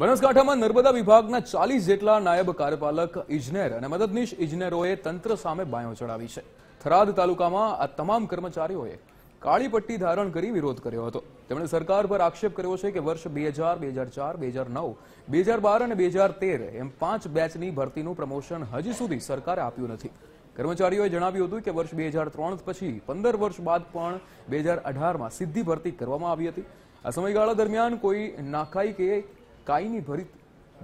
બનાસકાંઠામાં નર્મદા વિભાગના ચાલીસ જેટલા નાયબ કાર્યપાલક ઇજનેર અને મદદનીશ ઇજનેરોએ તંત્ર સામે બાયો ચડાવી છે થરાદ તાલુકામાં આ તમામ કર્મચારીઓએ કાળી પટ્ટી ધારણ કરી વિરોધ કર્યો હતો તેમણે સરકાર પર આક્ષેપ કર્યો છે કે વર્ષ બે હજાર બે હજાર ચાર બે હજાર નવ બે હજાર બાર અને બે હજાર તેર એમ પાંચ બેચની ભરતીનું પ્રમોશન હજી સુધી સરકારે આપ્યું નથી કર્મચારીઓએ જણાવ્યું હતું કે વર્ષ બે હજાર ત્રણ પછી પંદર વર્ષ બાદ પણ બે હજાર અઢારમાં સીધી ભરતી કરવામાં આવી હતી આ સમયગાળા દરમિયાન કોઈ નાકાઈ કે કાયમી ભરી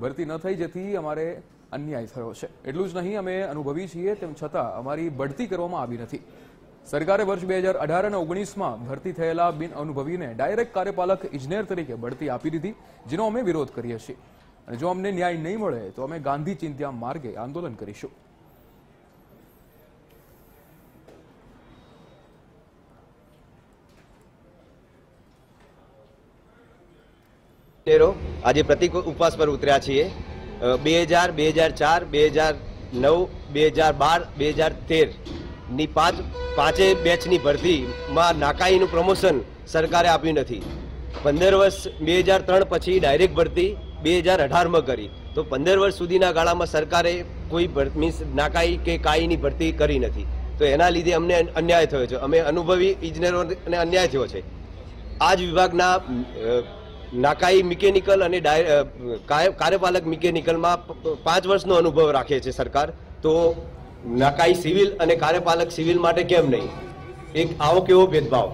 ભરતી ન થઈ જતી અમારે અન્યાય થયો છે એટલું જ નહીં અમે અનુભવી છીએ તેમ છતાં અમારી બઢતી કરવામાં આવી નથી સરકારે વર્ષ બે હજાર અઢાર અને ઓગણીસમાં ભરતી થયેલા બિન અનુભવીને ડાયરેક્ટ કાર્યપાલક ઇજનેર તરીકે બઢતી આપી દીધી જેનો અમે વિરોધ કરીએ છીએ અને જો અમને ન્યાય નહીં મળે તો અમે ગાંધી ચિંત્યા માર્ગે આંદોલન કરીશું વોલેન્ટિયરો આજે પ્રતિક ઉપવાસ પર ઉતર્યા છીએ બે હજાર બે હજાર ચાર બે હજાર નવ બે હજાર બાર બે હજાર તેરની પાંચ પાંચે બેચની ભરતીમાં નાકાઈનું પ્રમોશન સરકારે આપ્યું નથી પંદર વર્ષ બે હજાર ત્રણ પછી ડાયરેક્ટ ભરતી બે હજાર અઢારમાં કરી તો પંદર વર્ષ સુધીના ગાળામાં સરકારે કોઈ મીન્સ નાકાઈ કે કાઈની ભરતી કરી નથી તો એના લીધે અમને અન્યાય થયો છે અમે અનુભવી ઇજનેરોને અન્યાય થયો છે આ જ વિભાગના નાકાઈ મિકેનિકલ અને કાર્યપાલક મિકેનિકલમાં પાંચ વર્ષનો અનુભવ રાખે છે સરકાર તો નાકાઈ સિવિલ અને કાર્યપાલક સિવિલ માટે કેમ નહીં એક આવો કેવો ભેદભાવ